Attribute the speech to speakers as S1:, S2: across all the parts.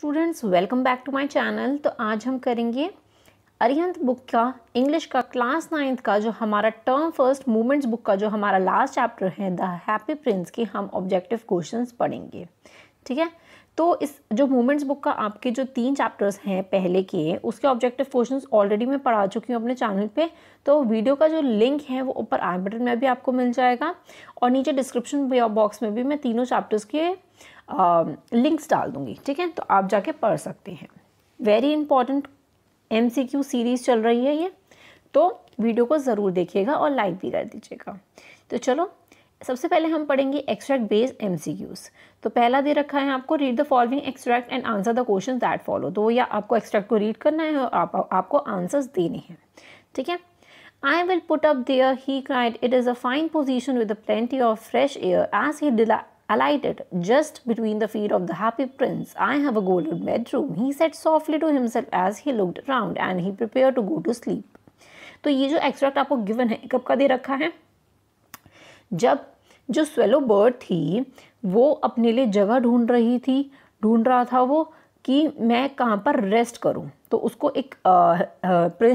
S1: Students welcome back to my channel तो आज हम करेंगे अरिहंत बुक का इंग्लिश का क्लास नाइन्थ का जो हमारा टर्म फर्स्ट मूवमेंट्स बुक का जो हमारा लास्ट चैप्टर है द हैप्पी प्रिंस की हम ऑब्जेक्टिव क्वेश्चंस पढ़ेंगे ठीक है तो इस जो मूवमेंट्स बुक का आपके जो तीन चैप्टर्स हैं पहले के उसके ऑब्जेक्टिव क्वेश्चन ऑलरेडी मैं पढ़ा चुकी हूँ अपने चैनल पर तो वीडियो का जो लिंक है वो ऊपर आई बटन में भी आपको मिल जाएगा और नीचे डिस्क्रिप्शन बॉक्स में भी मैं तीनों चैप्टर्स के लिंक्स um, डाल दूँगी ठीक है तो आप जाके पढ़ सकते हैं वेरी इंपॉर्टेंट एम सीरीज़ चल रही है ये तो वीडियो को ज़रूर देखिएगा और लाइक भी कर दीजिएगा तो चलो सबसे पहले हम पढ़ेंगे एक्सट्रैक्ट बेस्ड एम तो पहला दे रखा है आपको read the following extract and answer the question that follow तो या आपको एक्सट्रैक्ट को रीड करना है और आप, आपको आंसर्स देने हैं ठीक है I will put up there he cried. It is a fine position with plenty of fresh air as he alighted just between the feet of the happy prince. I have a golden bedroom, he said softly to himself as he looked around and he prepared to go to sleep. तो ये जो extract आपको given है कब का दे रखा है जब जो स्वेलो बर्ड थी वो अपने लिए जगह ढूंढ रही थी ढूंढ रहा था वो कि मैं कहाँ पर रेस्ट करूँ तो उसको एक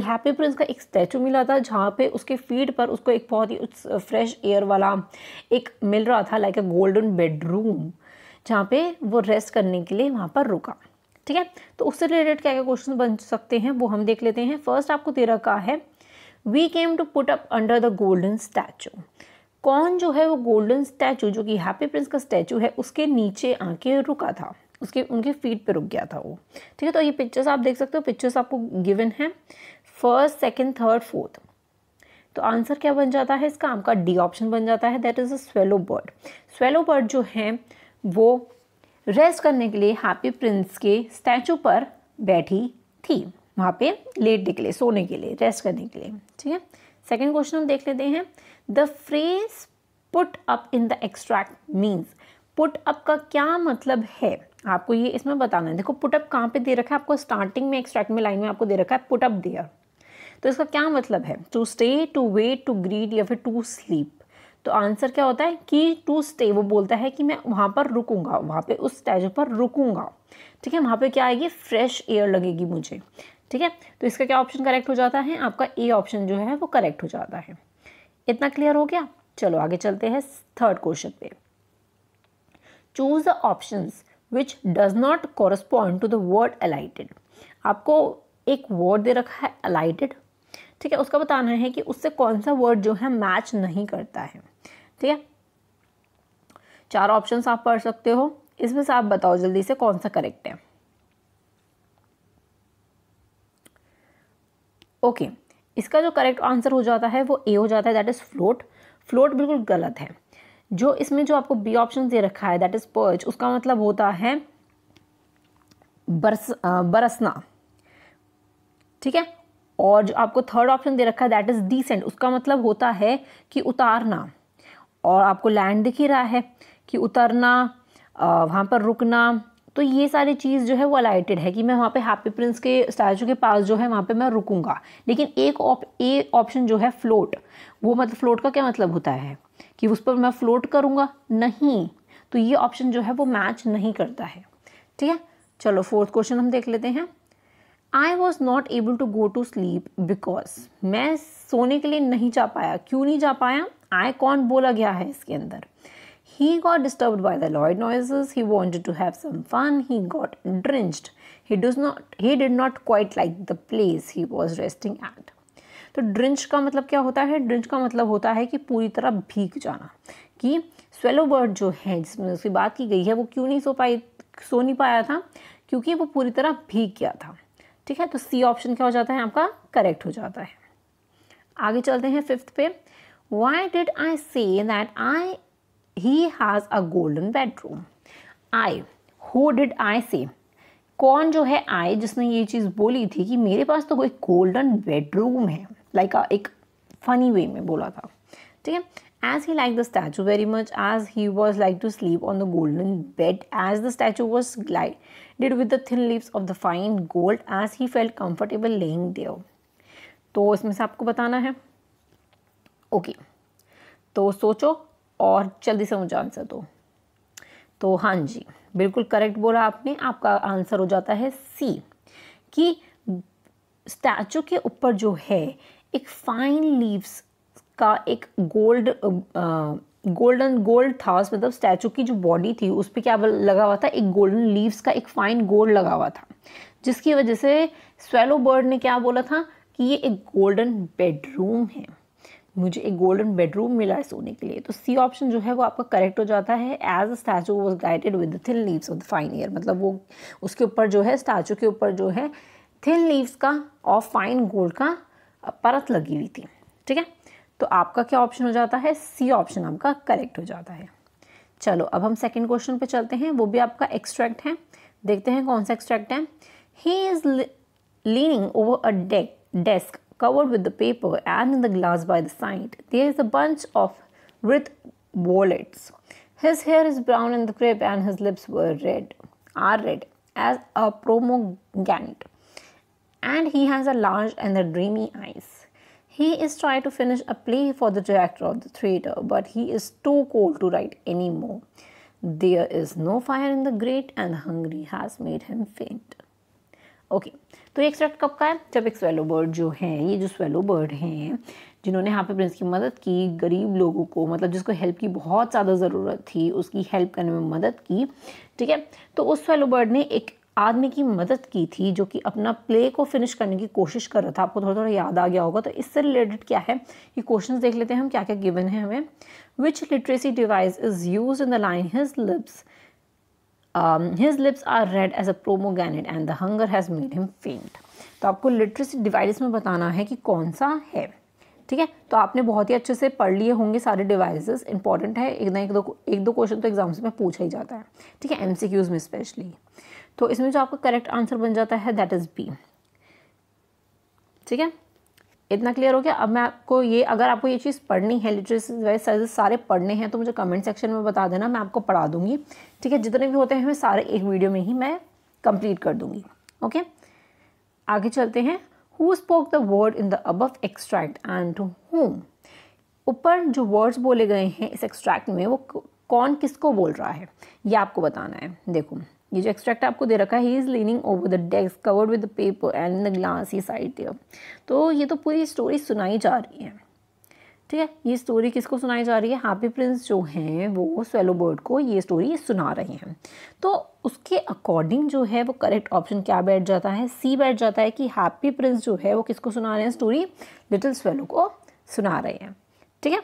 S1: हैप्पी प्रिंस का एक स्टैचू मिला था जहाँ पे उसके फीड पर उसको एक बहुत ही फ्रेश एयर वाला एक मिल रहा था लाइक अ गोल्डन बेडरूम जहाँ पे वो रेस्ट करने के लिए वहाँ पर रुका ठीक है तो उससे रिलेटेड क्या क्या क्वेश्चन बन सकते हैं वो हम देख लेते हैं फर्स्ट आपको तेरा का है we came to put up under the golden statue कौन जो है वो गोल्डन स्टैचू जो कि हैप्पी प्रिंस का स्टैचू है उसके नीचे आके रुका था उसके उनके फीट पे रुक गया था वो ठीक है तो ये पिक्चर्स आप देख सकते हो पिक्चर्स आपको गिवन है फर्स्ट सेकेंड थर्ड फोर्थ तो आंसर क्या बन जाता है इसका आपका डी ऑप्शन बन जाता है that is a swallow bird swallow bird जो है वो रेस्ट करने के लिए हैप्पी प्रिंस के स्टैचू पर बैठी थी वहाँ पे लेटने के लिए सोने के लिए रेस्ट करने के लिए ठीक है सेकेंड क्वेश्चन हम देख लेते हैं the phrase put up in the extract means put up का क्या मतलब है आपको ये इसमें बताना है देखो पुटअप कहाँ पे दे रखा है आपको स्टार्टिंग में एक्सट्रैक्ट में लाइन में आपको दे रखा है पुटअप दिया तो इसका क्या मतलब है to stay to wait to greet या फिर टू स्लीप तो आंसर क्या होता है कि टू स्टे वो बोलता है कि मैं वहाँ पर रुकूंगा वहाँ पे उस स्टैचू पर रुकूंगा ठीक है वहाँ पे क्या आएगी फ्रेश एयर लगेगी मुझे ठीक है तो इसका क्या ऑप्शन करेक्ट हो जाता है आपका ए ऑप्शन जो है वो करेक्ट हो जाता है इतना क्लियर हो गया चलो आगे चलते हैं थर्ड क्वेश्चन पे choose the options which does not correspond to the word alighted आपको एक वर्ड दे रखा है अलाइटेड ठीक है उसका बताना है कि उससे कौन सा वर्ड जो है मैच नहीं करता है ठीक है चार ऑप्शन आप पढ़ सकते हो इसमें से आप बताओ जल्दी से कौन सा करेक्ट है ओके okay. इसका जो करेक्ट आंसर हो जाता है वो ए हो जाता है दैट इज़ फ्लोट फ्लोट बिल्कुल गलत है जो इसमें जो आपको बी ऑप्शन दे रखा है दैट इज़ पर्च उसका मतलब होता है बरस बरसना ठीक है और जो आपको थर्ड ऑप्शन दे रखा है दैट इज़ डिसेंट उसका मतलब होता है कि उतारना और आपको लैंड दिख ही रहा है कि उतरना वहाँ पर रुकना तो ये सारी चीज़ जो है वो अलाइटेड है कि मैं वहाँ पे हैप्पी प्रिंस के स्टैचू के पास जो है वहाँ पे मैं रुकूंगा लेकिन एक ऑप ऑप्शन जो है फ्लोट वो मतलब फ्लोट का क्या मतलब होता है कि उस पर मैं फ्लोट करूँगा नहीं तो ये ऑप्शन जो है वो मैच नहीं करता है ठीक है चलो फोर्थ क्वेश्चन हम देख लेते हैं I was not able to go to sleep because मैं सोने के लिए नहीं जा पाया क्यों नहीं जा पाया आई कौन बोला गया है इसके अंदर he got disturb by the loud noise he want to have some fun he got drenched he did not he did not quite like the place he was resting at तो ड्रिंच का मतलब क्या होता है ड्रिंच का मतलब होता है कि पूरी तरह भीग जाना कि स्वेलो बर्ड जो है जिसमें उसकी बात की गई है वो क्यों नहीं सो पाई सो नहीं पाया था क्योंकि वो पूरी तरह भीग गया था ठीक है तो सी ऑप्शन क्या हो जाता है आपका करेक्ट हो जाता है आगे चलते हैं फिफ्थ पे Y did I say that I he has a golden bedroom I who did I say कौन जो है आई जिसने ये चीज़ बोली थी कि मेरे पास तो कोई गोल्डन बेडरूम है लाइक एक फ़नी वे में बोला था ठीक है as he like the statue very much as he was like to sleep on the golden bed as the statue was did with the thin lips of the fine gold as he felt comfortable laying there तो इसमें से आपको बताना है okay okay. तो सोचो और जल्दी से मुझे आंसर दो तो हाँ जी बिल्कुल करेक्ट बोला आपने आपका आंसर हो जाता है सी कि स्टैचू के ऊपर जो है एक फाइन लीव्स का एक गोल्ड गोल्डन गोल्ड था मतलब स्टैचू की जो बॉडी थी उस पर क्या लगा हुआ था एक गोल्डन लीव्स का एक फाइन गोल्ड लगा हुआ था जिसकी वजह से स्वेलो बर्ड ने क्या बोला था कि ये एक गोल्डन बेडरूम है मुझे एक गोल्डन बेडरूम मिला है सोने के लिए तो सी ऑप्शन जो है वो आपका करेक्ट हो जाता है as a statue was guided with thin leaves of the fine year मतलब वो उसके ऊपर जो है स्टैचू के ऊपर जो है थिन लीव्स का और फाइन गोल्ड का परत लगी हुई थी ठीक है तो आपका क्या ऑप्शन हो जाता है सी ऑप्शन आपका करेक्ट हो जाता है चलो अब हम सेकेंड क्वेश्चन पे चलते हैं वो भी आपका एक्सट्रैक्ट है देखते हैं कौन सा एक्सट्रैक्ट है he is leaning over a deck desk covered with the paper and in the glass by the side there is a bunch of with violets his hair is brown in the crisp and his lips were red are red as a promo and he has a large and the dreamy eyes. He is trying to finish a play for the director of the theater, but he is too cold to write any more. There is no fire in the grate and hungry has made him faint. Okay okay. तो ये extract कब का है जब एक swallow bird जो है ये जो स्वेलो बर्ड हैं जिन्होंने यहाँ पे प्रिंस की मदद की गरीब लोगों को मतलब जिसको हेल्प की बहुत ज़्यादा ज़रूरत थी उसकी हेल्प करने में मदद की ठीक है तो उस स्वेलो बर्ड ने एक आदमी की मदद की थी जो कि अपना प्ले को फिनिश करने की कोशिश कर रहा था आपको थोड़ा थोड़ा याद आ गया होगा तो इससे रिलेटेड क्या है ये क्वेश्चन देख लेते हैं हम क्या क्या गिवन है हमें which literacy device is use in the line his lips his lips are red as a pomegranate and the hunger has made him faint तो आपको लिटरेसी डिवाइस में बताना है कि कौन सा है ठीक है तो आपने बहुत ही अच्छे से पढ़ लिए होंगे सारे डिवाइसेस इंपॉर्टेंट है एक ना एक दो एक दो क्वेश्चन तो एग्जाम्स में पूछा ही जाता है ठीक है एमसीक्यूज में स्पेशली तो इसमें जो आपका करेक्ट आंसर बन जाता है दैट इज़ बी ठीक है इतना क्लियर हो गया अब मैं आपको ये अगर आपको ये चीज़ पढ़नी है लिटरेसी वाइज साइजेस सारे पढ़ने हैं तो मुझे कमेंट सेक्शन में बता देना मैं आपको पढ़ा दूंगी ठीक है जितने भी होते हैं मैं सारे एक वीडियो में ही मैं कंप्लीट कर दूंगी ओके आगे चलते हैं who spoke the word in the above extract and to whom ऊपर जो वर्ड्स बोले गए हैं इस एक्सट्रैक्ट में वो कौन किसको बोल रहा है ये आपको बताना है देखो ये जो एक्सट्रैक्ट आपको दे रखा है he is leaning over the desk covered with the paper and the glass his side तो ये तो पूरी स्टोरी सुनाई जा रही है ठीक है ये स्टोरी किसको सुनाई जा रही है हैप्पी प्रिंस जो हैं वो स्वेलो बर्ड को ये स्टोरी सुना रहे हैं तो उसके अकॉर्डिंग जो है वो करेक्ट ऑप्शन क्या बैठ जाता है सी बैठ जाता है कि हैप्पी प्रिंस जो है वो किसको सुना रहे हैं स्टोरी लिटिल स्वेलो को सुना रहे हैं ठीक है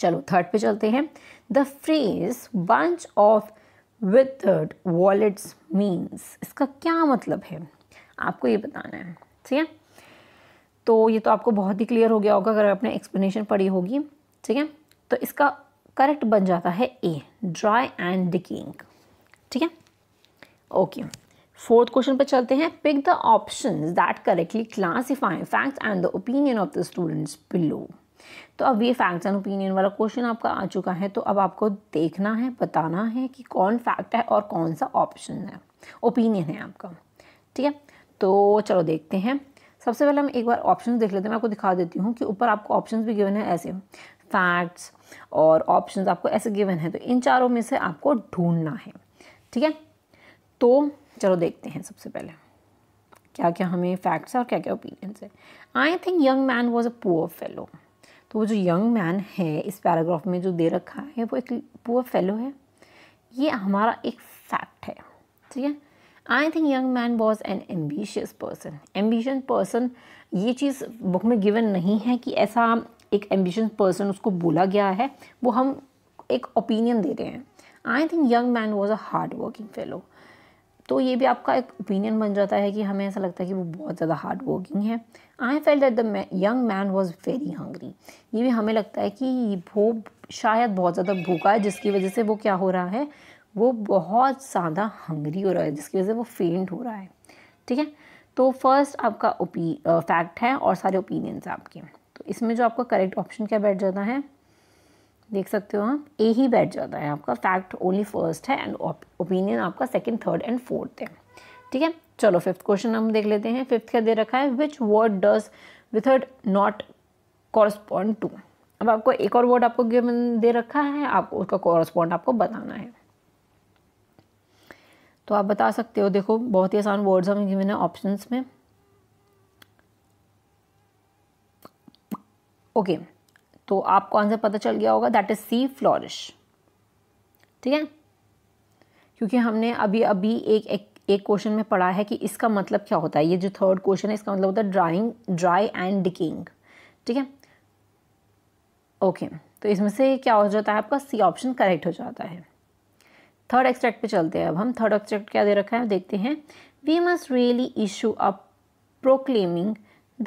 S1: चलो थर्ड पे चलते हैं the phrase bunch of withered violets means इसका क्या मतलब है आपको ये बताना है ठीक है तो ये तो आपको बहुत ही क्लियर हो गया होगा अगर आपने एक्सप्लेनेशन पढ़ी होगी ठीक है तो इसका करेक्ट बन जाता है ए ड्राई एंड डिकिंग ठीक है ओके फोर्थ क्वेश्चन पे चलते हैं pick the option that correctly classify facts and the opinion of the students below तो अब ये फैक्ट्स एंड ओपिनियन वाला क्वेश्चन आपका आ चुका है तो अब आपको देखना है बताना है कि कौन फैक्ट है और कौन सा ऑप्शन है ओपिनियन है आपका ठीक है तो चलो देखते हैं सबसे पहले हम एक बार ऑप्शन देख लेते हैं मैं आपको दिखा देती हूँ कि ऊपर आपको ऑप्शन भी गिवन है ऐसे फैक्ट्स और ऑप्शन आपको ऐसे गिवन है तो इन चारों में से आपको ढूंढना है ठीक है तो चलो देखते हैं सबसे पहले क्या क्या हमें फैक्ट्स है और क्या क्या ओपिनियंस है I think young man was a poor fellow तो वो जो यंग मैन है इस पैराग्राफ में जो दे रखा है वो एक पुअर फेलो है ये हमारा एक फैक्ट है ठीक है I think young man was an ambitious person ambition person ये चीज़ बुक में गिवन नहीं है कि ऐसा एक एम्बिशन पर्सन उसको बोला गया है वो हम एक ओपिनियन दे रहे हैं I think young man was a hard working fellow तो ये भी आपका एक ओपिनियन बन जाता है कि हमें ऐसा लगता है कि वो बहुत ज़्यादा हार्ड वर्किंग है I felt that the young man was very hungry ये भी हमें लगता है कि वो शायद बहुत ज़्यादा भूखा है जिसकी वजह से वो क्या हो रहा है वो बहुत ज़्यादा हंगरी हो रहा है जिसकी वजह से वो फेंट हो रहा है ठीक है तो फर्स्ट आपका ओपी फैक्ट है और सारे ओपिनियंस आपके तो इसमें जो आपका करेक्ट ऑप्शन क्या बैठ जाता है देख सकते हो आप ए ही बैठ जाता है आपका फैक्ट ओनली फर्स्ट है एंड ओपिनियन आपका सेकेंड थर्ड एंड फोर्थ है ठीक है चलो फिफ्थ क्वेश्चन हम देख लेते हैं फिफ्थ क्या दे रखा है which word does withered not correspond to अब आपको एक और वर्ड आपको गिवन दे रखा है आपको उसका कॉरस्पॉन्ड आपको बताना है तो आप बता सकते हो देखो बहुत ही आसान वर्ड्स हमें गिवन है में ओके तो आपको आंसर पता चल गया होगा दैट इज़ सी फ्लॉरिश ठीक है क्योंकि हमने अभी अभी एक एक एक क्वेश्चन में पढ़ा है कि इसका मतलब क्या होता है ये जो थर्ड क्वेश्चन है इसका मतलब होता है ड्राइंग ड्राई एंड डिकिंग ठीक है ओके तो इसमें से क्या हो जाता है आपका सी ऑप्शन करेक्ट हो जाता है थर्ड एक्सट्रैक्ट पे चलते हैं अब हम थर्ड एक्सट्रैक्ट क्या दे रखा है देखते हैं we must really issue a proclaiming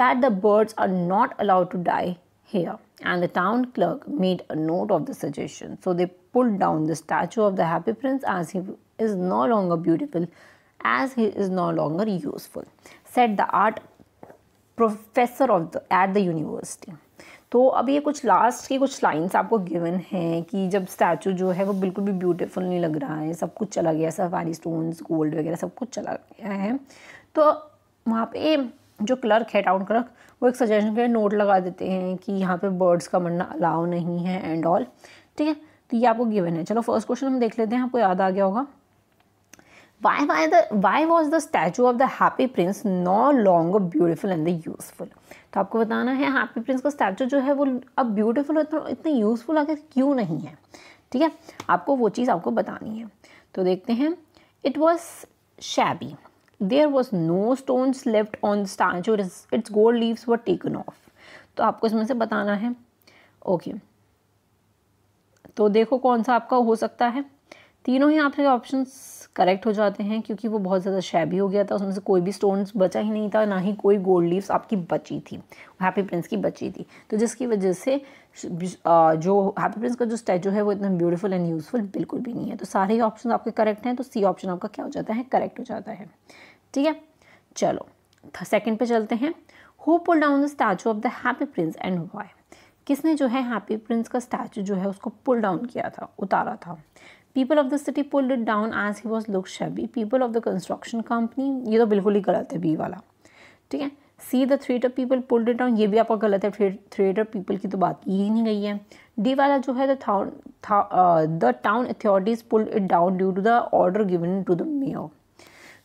S1: that the birds are not allowed to die here and the town clerk made a note of the suggestion so they pull down the statue of the happy prince as he is no longer beautiful as he is no longer useful said the art professor of the at the university तो अब ये कुछ last के कुछ lines आपको given हैं कि जब स्टैचू जो है वो बिल्कुल भी ब्यूटीफुल नहीं लग रहा है सब कुछ चला गया सफारी स्टोन्स गोल्ड वगैरह सब कुछ चला गया है तो वहाँ पे जो क्लर्क है टाउन क्लर्क वो एक सजेशन के नोट लगा देते हैं कि यहाँ पे बर्ड्स का मरना अलाउ नहीं है एंड ऑल ठीक है तो ये आपको गिवन है चलो फर्स्ट क्वेश्चन हम देख लेते हैं आपको याद आ गया होगा Why, why, the, why was the statue of the happy prince no longer beautiful and useful तो आपको बताना है हैप्पी प्रिंस का स्टैचू जो है वो अब ब्यूटीफुल इतना इतना यूज़फुल आकर क्यों नहीं है ठीक है आपको वो चीज़ आपको बतानी है तो देखते हैं it was shabby there was no stone left on statue its gold leaves were taken off तो आपको इसमें से बताना है ओके okay. तो देखो कौन सा आपका हो सकता है तीनों ही आपके ऑप्शंस करेक्ट हो जाते हैं क्योंकि वो बहुत ज़्यादा शैबी हो गया था उसमें से कोई भी स्टोन्स बचा ही नहीं था ना ही कोई गोल्ड लीव्स आपकी बची थी हैप्पी प्रिंस की बची थी तो जिसकी वजह से जो हैप्पी प्रिंस का जो स्टैचू है वो इतना ब्यूटीफुल एंड यूज़फुल बिल्कुल भी नहीं है तो सारे ही ऑप्शन आपके करेक्ट हैं तो सी ऑप्शन आपका क्या हो जाता है करेक्ट हो जाता है ठीक है चलो सेकेंड पे चलते हैं who pull down the statue of the happy prince and why किसने जो है हैप्पी प्रिंस का स्टैचू जो है उसको पुल डाउन किया था उतारा था people of the city pulled it down as he was look shabby people of the construction company ये तो बिल्कुल ही गलत है बी वाला ठीक है C the theatre people pulled it down ये भी आपका गलत है थिएटर पीपल की तो बात की ही नहीं गई है डी वाला जो है the town authorities pulled it down due to the order given to the mayor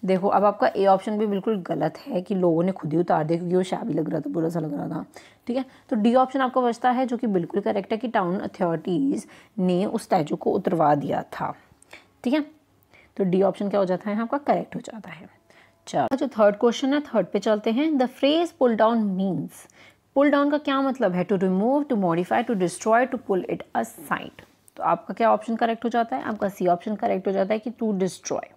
S1: देखो अब आपका ए ऑप्शन भी बिल्कुल गलत है कि लोगों ने खुद ही उतार दिया क्योंकि वो शाबी लग रहा था बुरा सा लग रहा था ठीक है तो डी ऑप्शन आपका बचता है जो कि बिल्कुल करेक्ट है कि टाउन अथॉरिटीज़ ने उस स्टैचू को उतरवा दिया था ठीक है तो डी ऑप्शन क्या हो जाता है आपका करेक्ट हो जाता है चलो जो थर्ड क्वेश्चन है थर्ड पे चलते हैं the phrase pull down means pull down का क्या मतलब है to remove to modify to destroy to pull it aside तो आपका क्या ऑप्शन करेक्ट हो जाता है आपका सी ऑप्शन करेक्ट हो जाता है कि टू डिस्ट्रॉय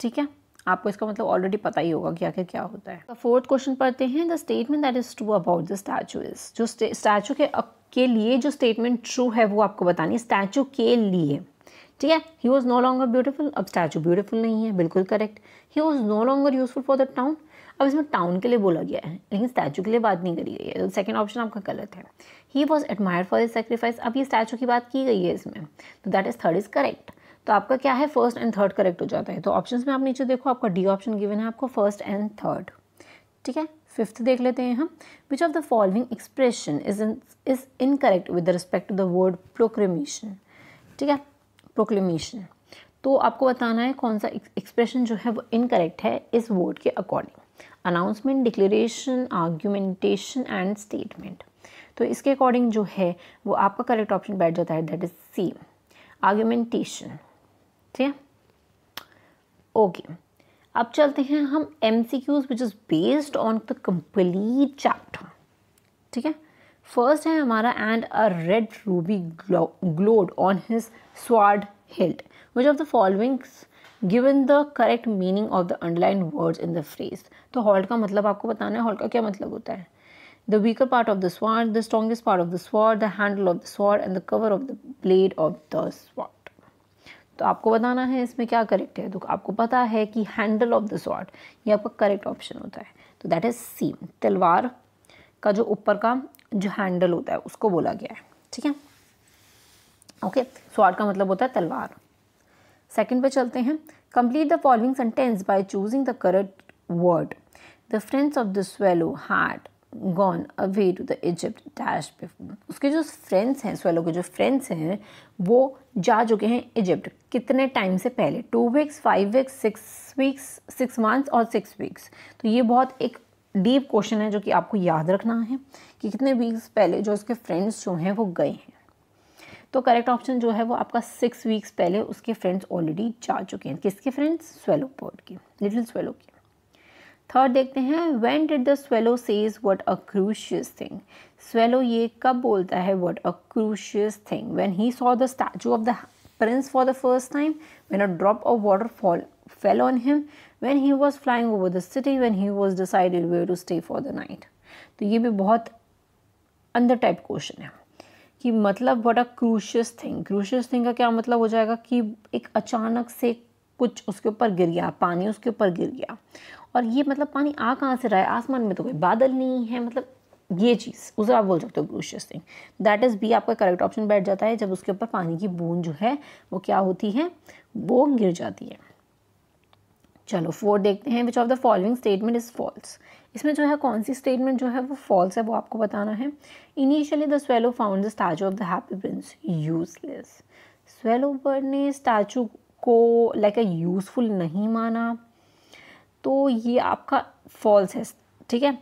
S1: ठीक है आपको इसका मतलब ऑलरेडी पता ही होगा कि आखिर क्या होता है फोर्थ क्वेश्चन पढ़ते हैं the statement that is true about the statue is जो स्टैचू के के लिए जो स्टेटमेंट ट्रू है वो आपको बतानी स्टैचू के लिए ठीक है he was no longer beautiful अब स्टैचू ब्यूटिफुल नहीं है बिल्कुल correct he was no longer useful for the town अब इसमें टाउन के लिए बोला गया है लेकिन स्टैचू के लिए बात नहीं करी गई है सेकेंड ऑप्शन आपका गलत है he was admire for the sacrifice अब ये स्टैचू की बात की गई है इसमें तो that is third is correct तो आपका क्या है फर्स्ट एंड थर्ड करेक्ट हो जाता है तो ऑप्शन में आप नीचे देखो आपका डी ऑप्शन गिवन है आपको फर्स्ट एंड थर्ड ठीक है फिफ्थ देख लेते हैं हम which of the following expression is in is incorrect with respect to the word proclamation ठीक है प्रोक्लेमेशन तो आपको बताना है कौन सा एक्सप्रेशन जो है वो इनकरेक्ट है इस वर्ड के according announcement declaration argumentation and statement तो इसके अकॉर्डिंग जो है वो आपका करेक्ट ऑप्शन बैठ जाता है दैट इज सी आर्ग्यूमेंटेशन ठीक है ओके अब चलते हैं हम MCQs which is based on the complete chapter ठीक है फर्स्ट है हमारा and a red ruby glowed on his sword hilt which of the followings given the correct meaning of the underline words in the phrase तो hilt का मतलब आपको बताना है हॉल्ट का क्या मतलब होता है the weaker part of the sword the strongest part of the sword the handle of the sword and the cover of the blade of the sword तो आपको बताना है इसमें क्या करेक्ट है तो आपको पता है कि हैंडल ऑफ द स्वॉर्ड ये आपका करेक्ट ऑप्शन होता है तो दैट इज़ सी तलवार का जो ऊपर का जो हैंडल होता है उसको बोला गया है ठीक है ओके स्वाड का मतलब होता है तलवार सेकेंड पे चलते हैं complete the following sentence by choosing the correct word the friends of the swallow had gone away to the Egypt dash उसके जो फ्रेंड्स हैं सोलो के जो फ्रेंड्स हैं वो जा चुके हैं इजिप्ट कितने टाइम से पहले two weeks five weeks six weeks six months और सिक्स वीक्स तो ये बहुत एक डीप क्वेश्चन है जो कि आपको याद रखना है कि कितने वीक्स पहले जो उसके फ्रेंड्स जो हैं वो गए हैं तो करेक्ट ऑप्शन जो है वो आपका सिक्स वीक्स पहले उसके फ्रेंड्स ऑलरेडी जा चुके हैं किसके फ्रेंड्स स्वेलो बोर्ड के लिटिल स्वेलो के थर्ड देखते हैं when did the swallow says what a curious thing swallow ये कब बोलता है what a curious thing when he saw the statue of the prince for the first time when a drop of water fall fell on him when he was flying over the city when he was decided where to stay for the night तो ये भी बहुत अंदर type question है कि मतलब what a curious thing curious thing का क्या मतलब हो जाएगा कि एक अचानक से कुछ उसके ऊपर गिर गया पानी उसके ऊपर गिर गया और ये मतलब पानी आ कहाँ से रहा है आसमान में तो कोई बादल नहीं है मतलब ये चीज़ उसे आप बोल सकते हो curious thing that is B आपका करेक्ट ऑप्शन बैठ जाता है जब उसके ऊपर पानी की बूंद जो है वो क्या होती है वो गिर जाती है चलो फोर देखते हैं which of the following statement is false इसमें जो है कौन सी स्टेटमेंट जो है वो फॉल्स है वो आपको बताना है initially the swallow found the statue of the happy prince useless swallow bird ने स्टैचू को लाइक अ यूज़फुल नहीं माना तो ये आपका फॉल्स है ठीक है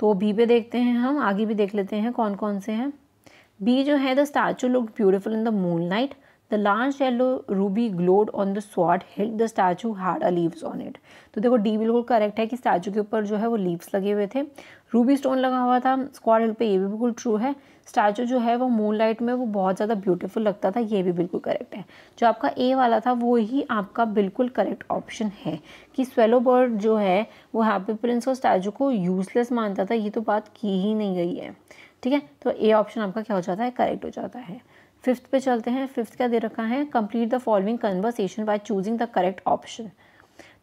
S1: तो बी पे देखते हैं हम आगे भी देख लेते हैं कौन कौन से हैं बी जो है the statue look beautiful in the moon night the large yellow ruby glowed on the sword hilt the statue had a leaves on it तो देखो डी बिल्कुल करेक्ट है कि स्टैचू के ऊपर जो है वो लीव्स लगे हुए थे रूबी स्टोन लगा हुआ था स्क्वाड हिल पे ये भी बिल्कुल ट्रू है स्टैचू जो है वो मून लाइट में वो बहुत ज़्यादा ब्यूटीफुल लगता था ये भी बिल्कुल करेक्ट है जो आपका ए वाला था वो ही आपका बिल्कुल करेक्ट ऑप्शन है कि स्वेलो बर्ड जो है वो हैप्पी प्रिंस और स्टैचू को यूजलेस मानता था ये तो बात की ही नहीं गई है ठीक है तो ए ऑप्शन आपका क्या हो जाता है करेक्ट हो जाता है फिफ्थ पे चलते हैं फिफ्थ क्या दे रखा है complete the following conversation by choosing the correct option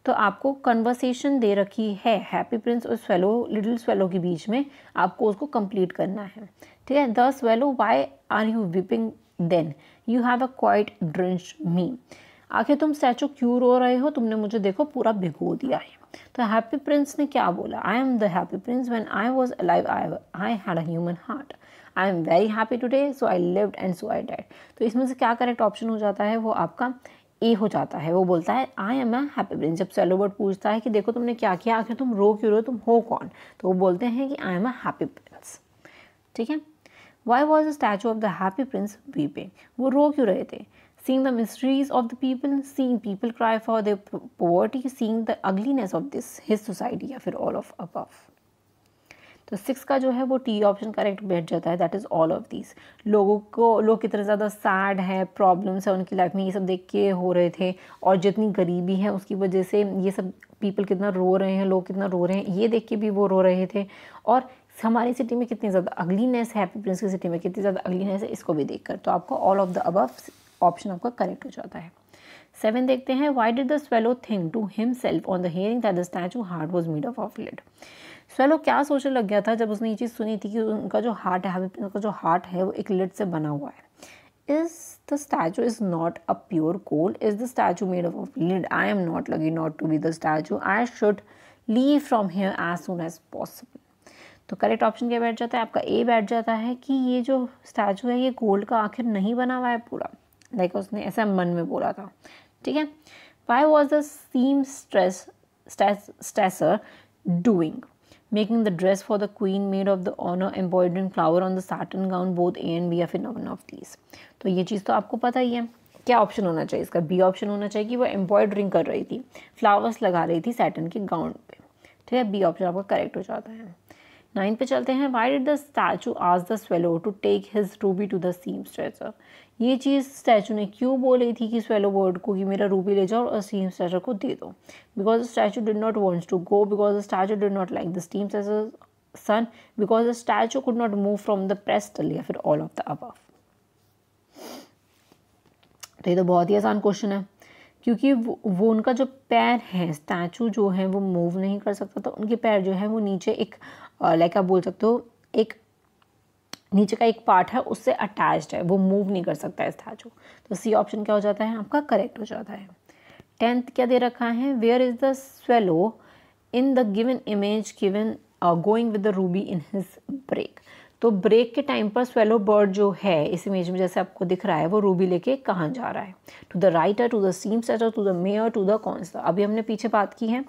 S1: तो आपको कन्वर्सेशन दे रखी है हैप्पी प्रिंस और स्वेलो लिटिल स्वेलो के बीच में आपको उसको कंप्लीट करना है ठीक है the swallow why are you weeping then you have a quite drench me आखिर तुम स्टैचू क्यों रो रहे हो तुमने मुझे देखो पूरा भिगो दिया है तो हैप्पी प्रिंस ने क्या बोला I am the happy prince when I was alive I I had a human heart I am very happy today so I live and so I dead तो इसमें से क्या करेक्ट ऑप्शन हो जाता है वो आपका ए हो जाता है वो बोलता है I am a happy brain जब सेलोबर्ट पूछता है कि देखो तुमने क्या किया आखिर तुम रो क्यों रो तुम हो कौन तो वो बोलते हैं कि I am a happy prince ठीक है why was the statue of the happy prince weeping वो रो क्यों रहे थे seeing the mysteries of the people seeing people cry for the poverty seeing the ugliness of this his society या फिर all of above. तो six का जो है वो टी ऑप्शन करेक्ट बैठ जाता है that is all of this लोगों को लोग कितने ज़्यादा सैड है प्रॉब्लम्स है उनकी लाइफ में ये सब देख के हो रहे थे और जितनी गरीबी है उसकी वजह से ये सब पीपल कितना रो रहे हैं लोग कितना रो रहे हैं ये देख के भी वो रो रहे थे और हमारी सिटी में कितनी ज़्यादा अगलीनेस है हैप्पी प्रिंस की सिटी में कितनी ज़्यादा अगलीनेस है इसको भी कर तो आपको all of the above option आपका करेक्ट हो जाता है सेवन देखते हैं why did the swallow think to himself on the hearing that the statue heart was made of of lead swallow क्या सोचने लग गया था जब उसने ये चीज़ सुनी थी कि उनका जो हार्ट है उनका जो हार्ट है वो एक लिड से बना हुआ है is the statue is not a pure gold is the statue made of of lead i am not lucky not to be the statue i should leave from here as soon as तो correct option क्या बैठ जाता है आपका ए बैठ जाता है कि ये जो स्टैचू है ये गोल्ड का आखिर नहीं बना हुआ है पूरा लाइक उसने ऐसा मन में बोला था ठीक है why was the seamstress stressor doing Making the dress for the queen made of the honor embroidered flower on the satin gown both A and B are one of these. तो ये चीज़ तो आपको पता ही है क्या option होना चाहिए इसका बी ऑप्शन होना चाहिए कि वो एम्ब्रॉयडरिंग कर रही थी फ्लावर्स लगा रही थी सैटन के गाउन पे ठीक है बी ऑप्शन आपका करेक्ट हो जाता है नाइन्थ पे चलते हैं why did the statue ask the swallow to take his ruby to the seamstress ये चीज़ स्टैचू ने क्यों बोली थी कि स्वेलो बर्ड को कि मेरा रूबी ले जाओ और स्टीम स्टैचर को दे दो because the statue did not wants to go because the statue did not like the seamstress son because the statue could not move from the pedestal या फिर all of the अब तो ये तो बहुत ही आसान question है क्योंकि वो, वो उनका जो पैर है स्टैचू जो है वो मूव नहीं कर सकता था तो उनके पैर जो है वो नीचे एक लाइक आप बोल सकते हो एक नीचे का एक पार्ट है उससे अटैच्ड है वो मूव नहीं कर सकता है स्टैचू तो सी ऑप्शन क्या हो जाता है आपका करेक्ट हो जाता है टेंथ क्या दे रखा है where is the swallow in the given image given going with the ruby in his break तो ब्रेक के टाइम पर स्वेलो बर्ड जो है इस इमेज में जैसे आपको दिख रहा है वो रूबी लेके कहाँ जा रहा है to the writer to the seamstress to the mayor to the सा अभी हमने पीछे बात की है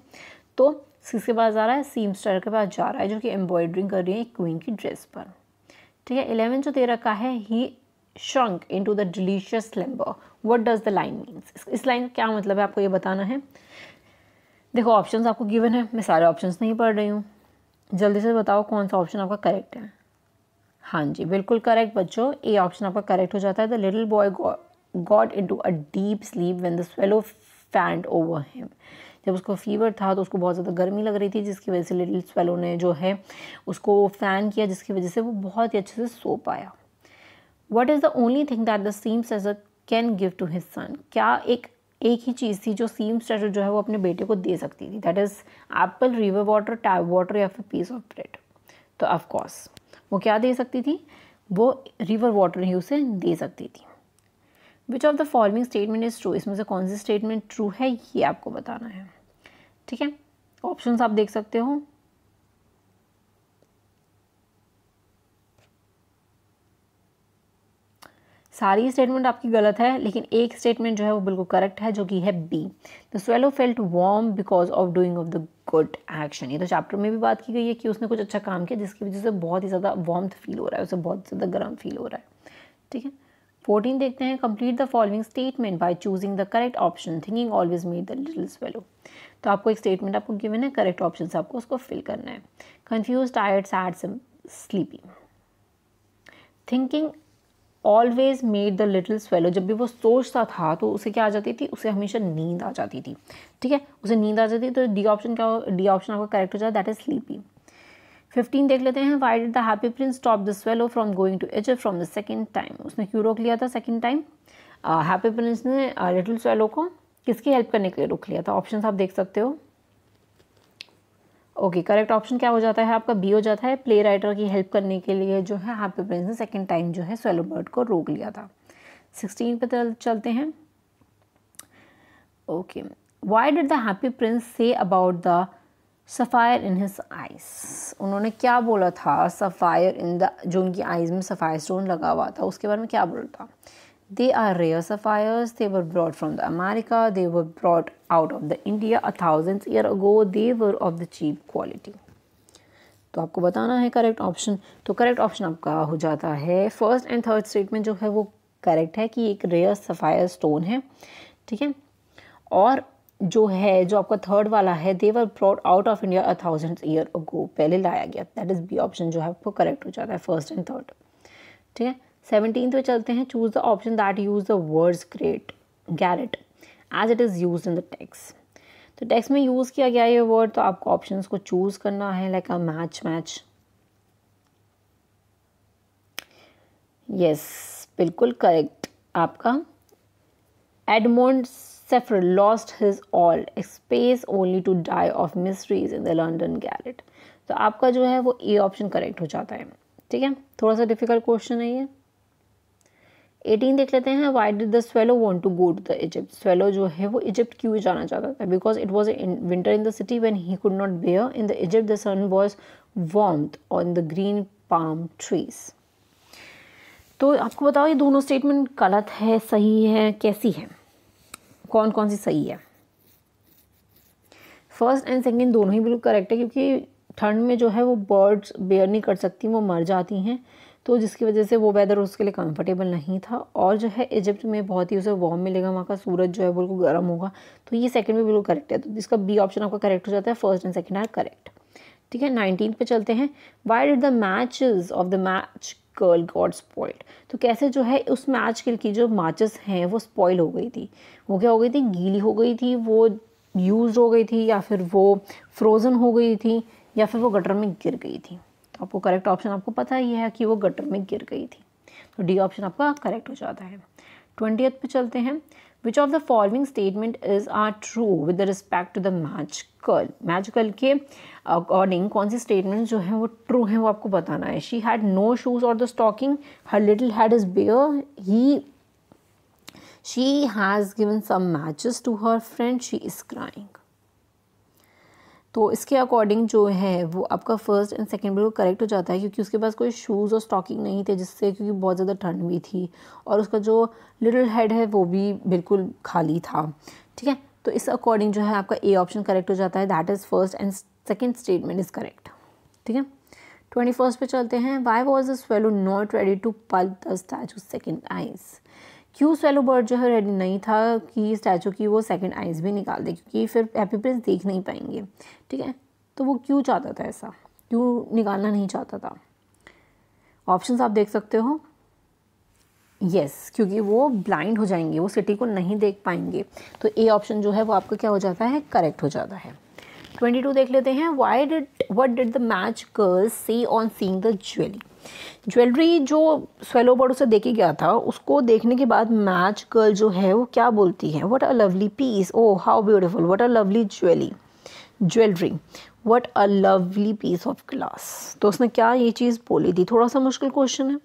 S1: तो किसके पास जा रहा है सीम स्टर के पास जा रहा है जो कि एम्ब्रॉयडरिंग कर रही है क्वीन की ड्रेस पर ठीक है इलेवन जो दे रखा है ही shrank into the delicious slumber what does the line means इस लाइन का क्या मतलब है आपको ये बताना है देखो ऑप्शन आपको गिवन है मैं सारे ऑप्शन नहीं पढ़ रही हूँ जल्दी से बताओ कौन सा ऑप्शन आपका करेक्ट है हाँ जी बिल्कुल करेक्ट बच्चों ए ऑप्शन आपका करेक्ट हो जाता है the little boy got into a deep sleep when the swallow fanned over him जब उसको फीवर था तो उसको बहुत ज़्यादा गर्मी लग रही थी जिसकी वजह से लिटिल स्वेलो ने जो है उसको फ़ैन किया जिसकी वजह से वो बहुत ही अच्छे से सो पाया what is the only thing that the seamstress can give to his son क्या एक एक ही चीज़ थी जो सीम स्ट्रेचर जो है वो अपने बेटे को दे सकती थी that is apple river water tap water या फिर पीस ऑफ ब्रेड तो ऑफकोर्स वो क्या दे सकती थी वो रिवर वाटर ही उसे दे सकती थी which of the following statement is true इसमें से कौन सी स्टेटमेंट ट्रू है ये आपको बताना है ठीक है ऑप्शन आप देख सकते हो सारी स्टेटमेंट आपकी गलत है लेकिन एक स्टेटमेंट जो है वो बिल्कुल करेक्ट है जो कि है B the swallow felt warm because of doing of the good action ये तो चैप्टर में भी बात की गई है कि उसने कुछ अच्छा काम किया जिसकी वजह से बहुत ही ज़्यादा वॉर्म फील हो रहा है उसे बहुत ज़्यादा गर्म फील हो रहा है ठीक है फोर्टीन देखते हैं complete the following statement by choosing the correct option thinking always made the little swallow तो आपको एक स्टेटमेंट आपको गिवन है करेक्ट ऑप्शन आपको उसको फिल करना है confused tired sad some sleepy thinking always made the little swallow जब भी वो सोचता था तो उसे क्या आ जाती थी उसे हमेशा नींद आ जाती थी ठीक है उसे नींद आ जाती तो डी ऑप्शन क्या डी ऑप्शन आपका करेक्ट हो जाता दैट इज स्लीपी फिफ्टीन देख लेते हैं why did the happy Prince stop the swallow from going to एच फ्रॉम द सेकेंड टाइम उसने क्यों रोक लिया था सेकेंड टाइम हैप्पी प्रिंस ने लिटिल uh, स्वेलो को किसकी हेल्प करने के लिए रोक लिया था ऑप्शन आप देख सकते हो ओके करेक्ट ऑप्शन क्या हो जाता है आपका बी हो जाता है प्ले राइटर की हेल्प करने के लिए जो है हैप्पी प्रिंस ने सेकेंड टाइम जो है स्वेलो बर्ड को रोक लिया था सिक्सटीन पे चलते हैं okay why did the happy Prince say about the sapphire in his eyes उन्होंने क्या बोला था सफ़ायर इन द जो उनकी आइज़ में सफ़ायर स्टोन लगा हुआ था उसके बारे में क्या बोला था they are rare sapphires they were brought from the America they were brought out of the India a thousand year ago they were of the cheap quality तो आपको बताना है करेक्ट ऑप्शन तो करेक्ट ऑप्शन आपका हो जाता है first and third statement जो है वो करेक्ट है कि एक रेयर सफ़ायर स्टोन है ठीक है और जो है जो आपका थर्ड वाला है they were brought out of India a thousand year go पहले लाया गया दैट इज़ बी ऑप्शन जो है आपको करेक्ट हो जाता है फर्स्ट एंड थर्ड ठीक है सेवनटीन पे चलते हैं choose the option that use the words great garret as it is use in the text तो टेक्स में यूज़ किया गया ये वर्ड तो आपको ऑप्शन को चूज़ करना है like a match match yes बिल्कुल करेक्ट आपका Edmonds Sephra lost his all, space only to die of mysteries in the London Garret. तो आपका जो है वो ए ऑप्शन करेक्ट हो जाता है ठीक है थोड़ा सा डिफिकल्ट क्वेश्चन है ये एटीन देख लेते हैं why did the swallow want to go to the Egypt swallow जो है वो इजिप्ट क्यों जाना चाहता था because it was in winter in the city when he could not bear in the Egypt the sun was warmth on the green palm trees तो आपको बताओ ये दोनों स्टेटमेंट गलत है सही है कैसी है कौन कौन सी सही है फर्स्ट एंड सेकेंड दोनों ही बिल्कुल करेक्ट है क्योंकि ठंड में जो है वो बर्ड्स बेयर नहीं कर सकती वो मर जाती हैं तो जिसकी वजह से वो वेदर उसके लिए कंफर्टेबल नहीं था और जो है इजिप्ट में बहुत ही उसे वार्म मिलेगा वहाँ का सूरज जो है बिल्कुल गर्म होगा तो ये सेकंड में बिल्कुल करेक्ट है तो इसका बी ऑप्शन आपका करेक्ट हो जाता है first and second are correct ठीक है नाइनटीन पे चलते हैं why did the match of the match girl got spoiled तो कैसे जो है उस मैच के की जो माचिस हैं वो स्पॉइल हो गई थी वो क्या हो गई थी गीली हो गई थी वो यूज हो गई थी या फिर वो फ्रोज़न हो गई थी या फिर वो गटर में गिर गई थी तो आपको करेक्ट ऑप्शन आपको पता ही है कि वो गटर में गिर गई थी तो डी ऑप्शन आपका करेक्ट हो जाता है ट्वेंटी पे चलते हैं which the following statement is are true with respect to the match girl match girl के अकॉर्डिंग uh, कौन सी स्टेटमेंट जो है वो ट्रू है वो आपको बताना है शी हैड नो शूज़ और the stocking her little head is bare ही she has given some matches to her friend she is crying तो इसके अकॉर्डिंग जो है वो आपका फर्स्ट एंड सेकेंड बिल्कुल करेक्ट हो जाता है क्योंकि उसके पास कोई शूज़ और स्टॉकिंग नहीं थे जिससे क्योंकि बहुत ज़्यादा ठंड भी थी और उसका जो लिटिल हेड है वो भी बिल्कुल खाली था ठीक है तो इस अकॉर्डिंग जो है आपका ए ऑप्शन करेक्ट हो जाता है that is first and second statement is correct ठीक है ट्वेंटी फर्स्ट पे चलते हैं why was the swallow not ready to pull the statue second eyes क्यों सैलो बर्ड जो है रेडी नहीं था कि स्टैचू की वो सेकंड आइज़ भी निकाल दे क्योंकि फिर हैप्पी प्रिंस देख नहीं पाएंगे ठीक है तो वो क्यों चाहता था ऐसा क्यों निकालना नहीं चाहता था ऑप्शन आप देख सकते हो येस yes, क्योंकि वो ब्लाइंड हो जाएंगे वो सिटी को नहीं देख पाएंगे तो ए ऑप्शन जो है वो आपका क्या हो जाता है करेक्ट हो जाता है ट्वेंटी टू देख लेते हैं why did what did the match girls see on seeing the jewel jewellery जो स्वेलो बर्ड उसे देके गया था उसको देखने के बाद मैच गर्ल जो है वो क्या बोलती है what a lovely piece oh how beautiful what a lovely jewel jewellery what a lovely piece of glass तो उसने क्या ये चीज़ बोली थी थोड़ा सा मुश्किल क्वेश्चन है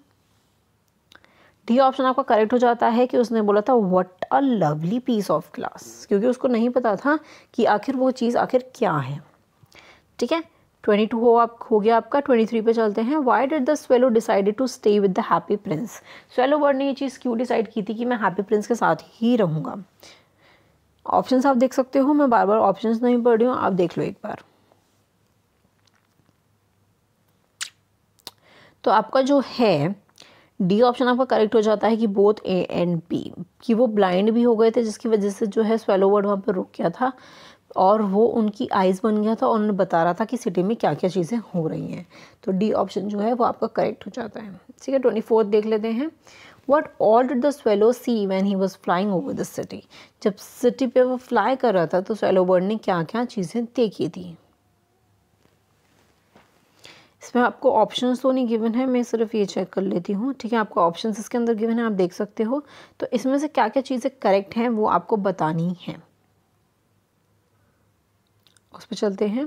S1: डी ऑप्शन आपका करेक्ट हो जाता है कि उसने बोला था what a lovely piece of glass क्योंकि उसको नहीं पता था कि आखिर वो चीज़ आखिर क्या है ठीक है ट्वेंटी टू हो आप हो गया आपका ट्वेंटी थ्री पे चलते हैं why did the swallow decided to stay with the happy Prince swallow bird ने ये चीज़ क्यों डिसाइड की थी कि मैं हैप्पी प्रिंस के साथ ही रहूँगा ऑप्शंस आप देख सकते हो मैं बार बार ऑप्शंस नहीं पढ़ रही हूँ आप देख लो एक बार तो आपका जो है डी ऑप्शन आपका करेक्ट हो जाता है कि बोथ ए एंड बी कि वो ब्लाइंड भी हो गए थे जिसकी वजह से जो है स्वेलो वर्ड वहाँ पर रुक गया था और वो उनकी आइज़ बन गया था और उन्हें बता रहा था कि सिटी में क्या क्या चीज़ें हो रही हैं तो डी ऑप्शन जो है वो आपका करेक्ट हो जाता है ठीक है ट्वेंटी फोर्थ देख लेते हैं what all did the swallow see when he was flying over the city जब सिटी पे वो फ्लाई कर रहा था तो स्वेलो बर्ड ने क्या क्या चीज़ें देखी थी इसमें आपको ऑप्शन तो नहीं गिवन है मैं सिर्फ ये चेक कर लेती हूँ ठीक है आपको ऑप्शन इसके अंदर गिवन है आप देख सकते हो तो इसमें से क्या क्या चीज़ें करेक्ट हैं वो आपको बतानी है उस पर चलते हैं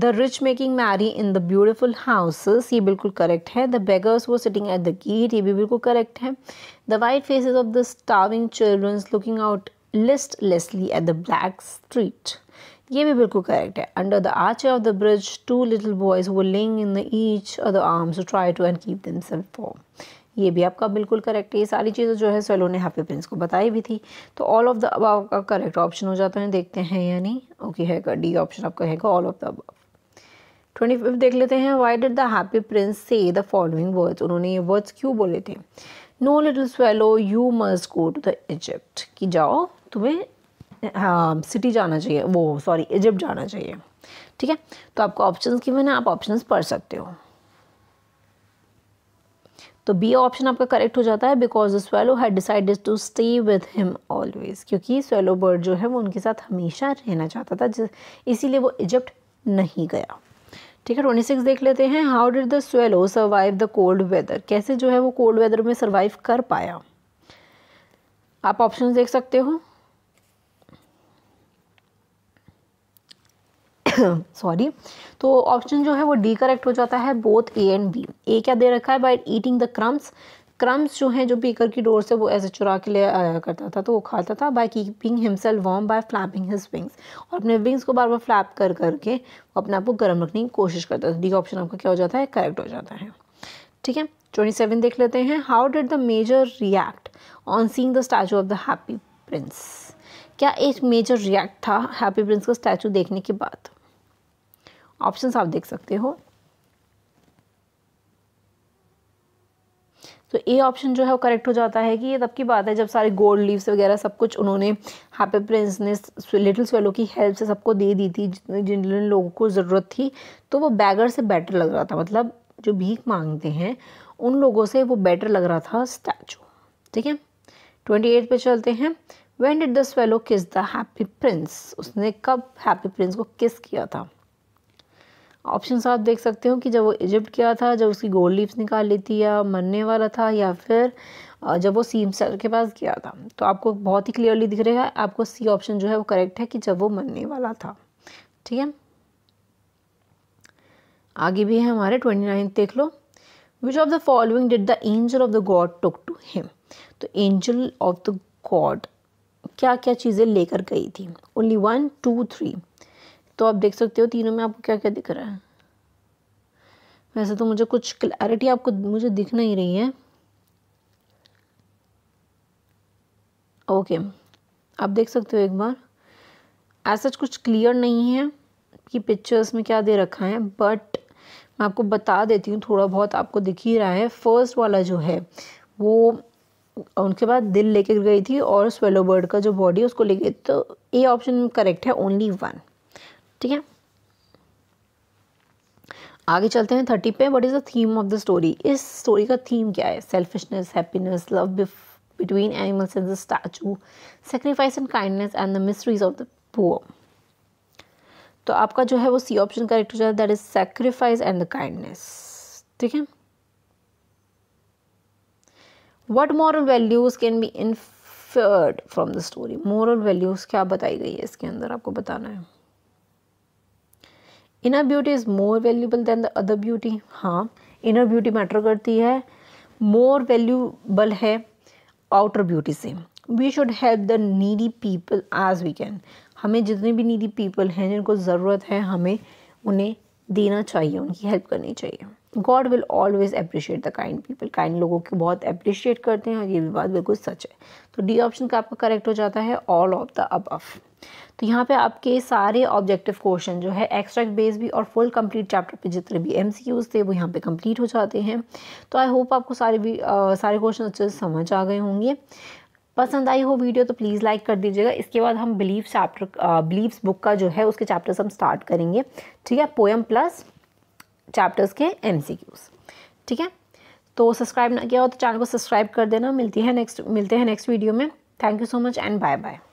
S1: the rich making merry in the beautiful houses ये बिल्कुल करेक्ट है द बेगर्स वो सिटिंग एट द गेट ये भी बिल्कुल करेक्ट है the white faces of the starving childrens looking out listlessly at the black street ये भी बिल्कुल करेक्ट है under the arch of the bridge two little boys वो लिंग इन द ईच और the arms to try to and keep them self warm ये भी आपका बिल्कुल करेक्ट है ये सारी चीज़ें जो है सेलो ने हैप्पी प्रिंस को बताई भी थी तो ऑल ऑफ द अब आपका करेक्ट ऑप्शन हो जाता है देखते हैं यानी ओके है डी ऑप्शन आपका है ऑल ऑफ द अब ट्वेंटी फिफ्थ देख लेते हैं why did the happy Prince say the following words उन्होंने ये वर्ड्स क्यों बोले थे no little swallow you must go to the Egypt कि जाओ तुम्हें सिटी हाँ, जाना चाहिए वो सॉरी इजिप्ट जाना चाहिए ठीक है तो आपको ऑप्शंस की मैंने आप ऑप्शंस पढ़ सकते हो तो बी ऑप्शन आपका करेक्ट हो जाता है because swallow had decided to stay with him always क्योंकि स्वेलो बर्ड जो है वो उनके साथ हमेशा रहना चाहता था इसीलिए वो इजिप्ट नहीं गया ठीक है ट्वेंटी सिक्स देख लेते हैं how did the swallow survive the cold weather कैसे जो है वो कोल्ड वेदर में सर्वाइव कर पाया आप ऑप्शन देख सकते हो सॉरी तो ऑप्शन जो है वो डी करेक्ट हो जाता है both A and B A क्या दे रखा है by eating the crumbs crumbs जो हैं जो बीकर की डोर से वो ऐसे चुरा के ले आया करता था तो वो खाता था by keeping himself warm by flapping his wings और अपने विंग्स को बार बार फ्लैप कर करके वो अपने आप को गर्म रखने की कोशिश करता था डी ऑप्शन आपका क्या हो जाता है करेक्ट हो जाता है ठीक है ट्वेंटी सेवन देख लेते हैं how did the mayor react on seeing the statue of the happy Prince क्या एक मेजर रिएक्ट था हैप्पी प्रिंस का स्टैचू देखने के बाद ऑप्शंस आप देख सकते हो तो ए ऑप्शन जो है वो करेक्ट हो जाता है कि ये तब की बात है जब सारे गोल्ड लीव्स वगैरह सब कुछ उन्होंने हैप्पी प्रिंस ने लिटिल स्वेलो की हेल्प से सबको दे दी थी जिन जिन लोगों को ज़रूरत थी तो वो बैगर से बेटर लग रहा था मतलब जो भीख मांगते हैं उन लोगों से वो बेटर लग रहा था स्टैचू ठीक है ट्वेंटी एट पे चलते हैं when did the swallow kiss the happy Prince उसने कब हैप्पी प्रिंस को किस किया था ऑप्शन आप देख सकते हो कि जब वो इजिप्ट गया था जब उसकी गोल्ड लीव्स निकाल ली थी या मरने वाला था या फिर जब वो सीम सर के पास गया था तो आपको बहुत ही क्लियरली दिख रहेगा आपको सी ऑप्शन जो है वो करेक्ट है कि जब वो मरने वाला था ठीक है आगे भी है हमारे ट्वेंटी नाइन्थ देख लो which of the following did the angel of the God took to him तो एंजल ऑफ द गॉड क्या क्या चीज़ें लेकर गई थी ओनली वन टू थ्री तो आप देख सकते हो तीनों में आपको क्या क्या दिख रहा है वैसे तो मुझे कुछ क्लैरिटी आपको मुझे दिख नहीं रही है ओके आप देख सकते हो एक बार ऐसा कुछ क्लियर नहीं है कि पिक्चर्स में क्या दे रखा है बट मैं आपको बता देती हूँ थोड़ा बहुत आपको दिख ही रहा है फर्स्ट वाला जो है वो उनके बाद दिल लेके गई थी और स्वेलो बर्ड का जो बॉडी उसको लेके तो ए ऑप्शन करेक्ट है ओनली वन ठीक है आगे चलते हैं थर्टी पे what is the theme of the story इस स्टोरी का थीम क्या है selfishness happiness love between animals and the statue sacrifice and kindness and the mysteries of the poor तो आपका जो है वो सी ऑप्शन करेक्ट हो जाता है that is sacrifice and the kindness ठीक है what moral values can be inferred from the story moral values क्या बताई गई है इसके अंदर आपको बताना है inner beauty is more valuable than the other beauty हाँ इनर ब्यूटी मैटर करती है मोर वैल्यूबल है आउटर ब्यूटी से we should help the needy people as we can हमें जितने भी नीडी पीपल हैं जिनको ज़रूरत है हमें उन्हें देना चाहिए उनकी हेल्प करनी चाहिए God will always appreciate the kind people kind लोगों को बहुत अप्रिशिएट करते हैं और ये भी बात बिल्कुल सच है तो डी ऑप्शन का आपका करेक्ट हो जाता है ऑल ऑफ द अबव तो यहाँ पे आपके सारे ऑब्जेक्टिव क्वेश्चन जो है एक्स्ट्रैक्ट बेस भी और फुल कंप्लीट चैप्टर पे जितने भी एम थे वो यहाँ पे कंप्लीट हो जाते हैं तो आई होप आपको सारे भी आ, सारे क्वेश्चन अच्छे से समझ आ गए होंगे पसंद आई हो वीडियो तो प्लीज़ लाइक कर दीजिएगा इसके बाद हम बिलीव चैप्टर बिलीव्स बुक का जो है उसके चैप्टर्स हम स्टार्ट करेंगे ठीक है पोएम प्लस चैप्टर्स के एम ठीक है तो सब्सक्राइब ना किया हो तो चैनल को सब्सक्राइब कर देना मिलती है नेक्स्ट मिलते हैं नेक्स्ट वीडियो में thank you so much and bye bye